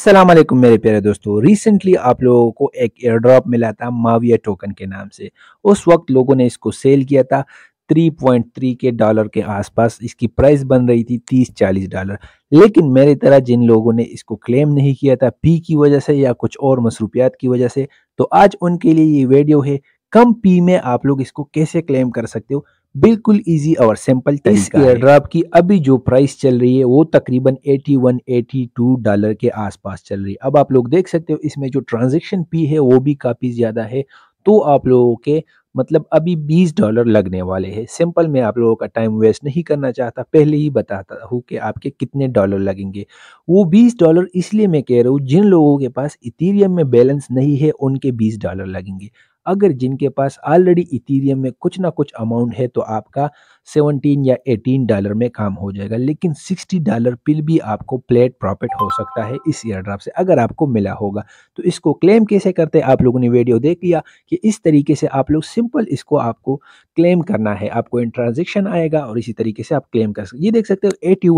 सलाम अलैकुम मेरे प्यारे दोस्तों रिसेंटली आप लोगों को एक एयर ड्रॉप मिला था माविया टोकन के नाम से उस वक्त लोगों ने इसको सेल किया था 3.3 के डॉलर के आसपास इसकी प्राइस बन रही थी 30-40 डॉलर लेकिन मेरी तरह जिन लोगों ने इसको क्लेम नहीं किया था पी की वजह से या कुछ और मसरूफियात की वजह से तो आज उनके लिए ये वीडियो है कम पी में आप लोग इसको कैसे क्लेम कर सकते हो बिल्कुल इजी और सिंपल इस एयर ड्रॉप की अभी जो प्राइस चल रही है वो तकरीबन 81 82 डॉलर के आसपास चल रही है अब आप लोग देख सकते हो इसमें जो ट्रांजेक्शन पी है वो भी काफ़ी ज़्यादा है तो आप लोगों के मतलब अभी 20 डॉलर लगने वाले हैं सिंपल मैं आप लोगों का टाइम वेस्ट नहीं करना चाहता पहले ही बताता हूँ कि आपके कितने डॉलर लगेंगे वो 20 डॉलर इसलिए मैं कह रहा हूँ जिन लोगों के पास इथीरियम में बैलेंस नहीं है उनके 20 डॉलर लगेंगे अगर जिनके पास ऑलरेडी इथीरियम में कुछ ना कुछ अमाउंट है तो आपका 17 या 18 डॉलर में काम हो जाएगा लेकिन 60 डॉलर पिल भी आपको प्लेट प्रॉफिट हो सकता है इस ईयर ड्राफ्ट से अगर आपको मिला होगा तो इसको क्लेम कैसे करते हैं आप लोगों ने वीडियो देख लिया कि इस तरीके से आप लोग सिंपल इसको आपको क्लेम करना है आपको इन ट्रांजेक्शन आएगा और इसी तरीके से आप क्लेम कर सकते ये देख सकते हो एटी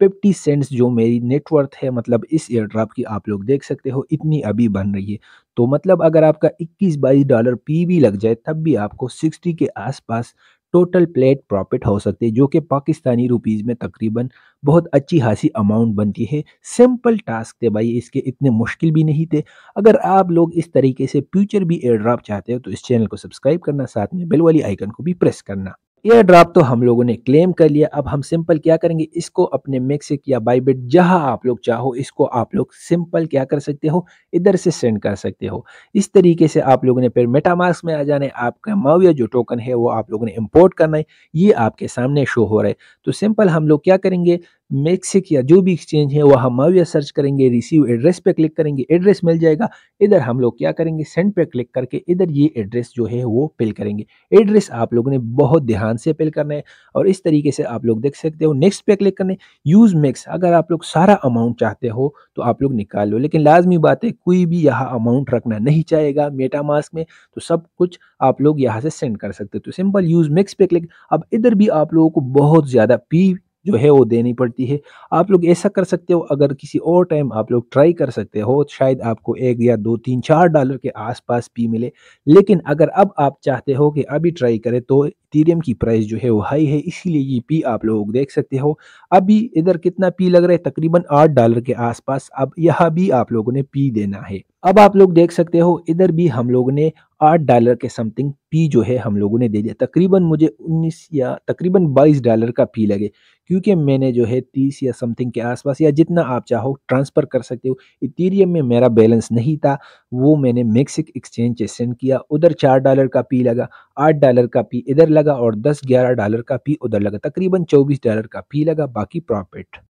फिफ्टी सेंट्स जो मेरी नेटवर्थ है मतलब इस एयर ड्रॉप की आप लोग देख सकते हो इतनी अभी बन रही है तो मतलब अगर आपका इक्कीस बाईस डॉलर पी भी लग जाए तब भी आपको सिक्सटी के आसपास टोटल प्लेट प्रॉफिट हो सकते हैं जो कि पाकिस्तानी रुपीज़ में तकरीबन बहुत अच्छी खासी अमाउंट बनती है सिंपल टास्क थे भाई इसके इतने मुश्किल भी नहीं थे अगर आप लोग इस तरीके से फ्यूचर भी एयर ड्रॉप चाहते हो तो इस चैनल को सब्सक्राइब करना साथ में बेल वाली आइकन को भी प्रेस करना एयर ड्रॉप तो हम लोगों ने क्लेम कर लिया अब हम सिंपल क्या करेंगे इसको अपने मिक्सिक या बाइबेट जहां आप लोग चाहो इसको आप लोग सिंपल क्या कर सकते हो इधर से सेंड कर सकते हो इस तरीके से आप लोगों ने फिर मेटामार्क्स में आ जाने आपका माविया जो टोकन है वो आप लोगों ने इम्पोर्ट करना है ये आपके सामने शो हो रहा है तो सिंपल हम लोग क्या करेंगे मेक्सिक या जो भी एक्सचेंज है वह हम माविया सर्च करेंगे रिसीव एड्रेस पे क्लिक करेंगे एड्रेस मिल जाएगा इधर हम लोग क्या करेंगे सेंड पे क्लिक करके इधर ये एड्रेस जो है वो फिल करेंगे एड्रेस आप लोगों ने बहुत ध्यान से फिल करना है और इस तरीके से आप लोग देख सकते हो नेक्स्ट पे क्लिक करने यूज़ मैक्स अगर आप लोग सारा अमाउंट चाहते हो तो आप लोग निकाल लो लेकिन लाजमी बात है कोई भी यहाँ अमाउंट रखना नहीं चाहेगा मेटामास्क में तो सब कुछ आप लोग यहाँ से सेंड कर सकते हो तो सिंपल यूज़ मैक्स पे क्लिक अब इधर भी आप लोगों को बहुत ज़्यादा पी जो है वो देनी पड़ती है आप लोग ऐसा कर सकते हो अगर किसी और टाइम आप लोग ट्राई कर सकते हो शायद आपको एक या दो तीन चार डॉलर के आसपास भी मिले लेकिन अगर अब आप चाहते हो कि अभी ट्राई करें तो इथेरियम की प्राइस जो है वो हाई है इसीलिए ये पी आप लोग देख सकते हो अभी इधर कितना पी लग रहा है तकरीबन आठ डॉलर के आसपास अब यहाँ भी आप लोगों ने पी देना है अब आप लोग देख सकते हो इधर भी हम लोगों ने आठ डॉलर के समथिंग पी जो है हम लोगों ने दे दिया तकरीबन मुझे उन्नीस या तकरीबन बाईस डॉलर का पी लगे क्योंकि मैंने जो है तीस या समथिंग के आसपास या जितना आप चाहो ट्रांसफ़र कर सकते हो इथेरियम में मेरा बैलेंस नहीं था वो मैंने मेक्सिक एक्सचेंज से सेंड किया उधर चार डॉलर का पी लगा आठ डॉलर का पी इधर लगा और 10-11 डॉलर का फी उधर लगा तकरीबन 24 डॉलर का फी लगा बाकी प्रॉफिट